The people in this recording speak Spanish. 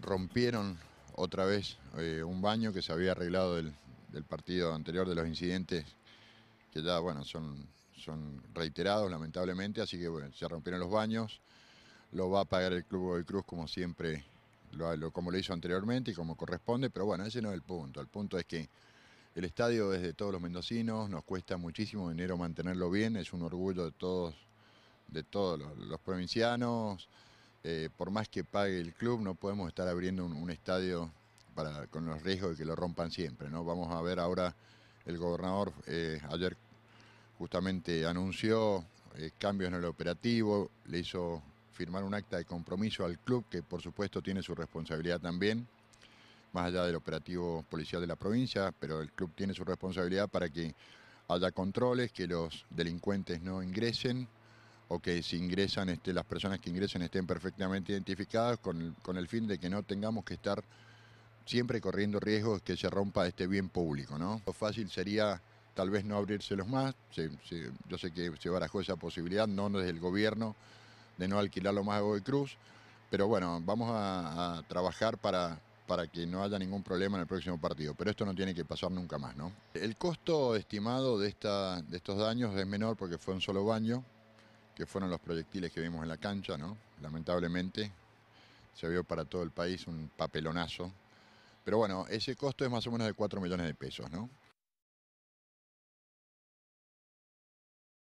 rompieron otra vez eh, un baño que se había arreglado del, partido anterior de los incidentes que ya bueno son, son reiterados lamentablemente, así que bueno, se rompieron los baños, lo va a pagar el Club de Cruz como siempre, lo, como lo hizo anteriormente y como corresponde, pero bueno, ese no es el punto, el punto es que el estadio es de todos los mendocinos, nos cuesta muchísimo dinero mantenerlo bien, es un orgullo de todos, de todos los provincianos, eh, por más que pague el club, no podemos estar abriendo un, estadio con los riesgos de que lo rompan siempre. Vamos a ver ahora, el gobernador eh, ayer justamente anunció eh, cambios en el operativo, le hizo firmar un acta de compromiso al club, que por supuesto tiene su responsabilidad también, más allá del operativo policial de la provincia, pero el club tiene su responsabilidad para que haya controles, que los delincuentes no ingresen o que si ingresan, este, las personas que ingresen estén perfectamente identificadas con el, fin de que no tengamos que estar siempre corriendo riesgos que se rompa este bien público. ¿no? Lo fácil sería tal vez no abrírselos más, yo sé que se barajó esa posibilidad, no desde el gobierno, de no alquilarlo más a Godoy Cruz, pero bueno, vamos a, trabajar para, para que no haya ningún problema en el próximo partido. Pero esto no tiene que pasar nunca más, ¿no? El costo estimado de, esta, de estos daños es menor porque fue un solo baño que fueron los proyectiles que vimos en la cancha, ¿no? Lamentablemente se vio para todo el país un papelonazo. Pero bueno, ese costo es más o menos de 4 millones de pesos, ¿no?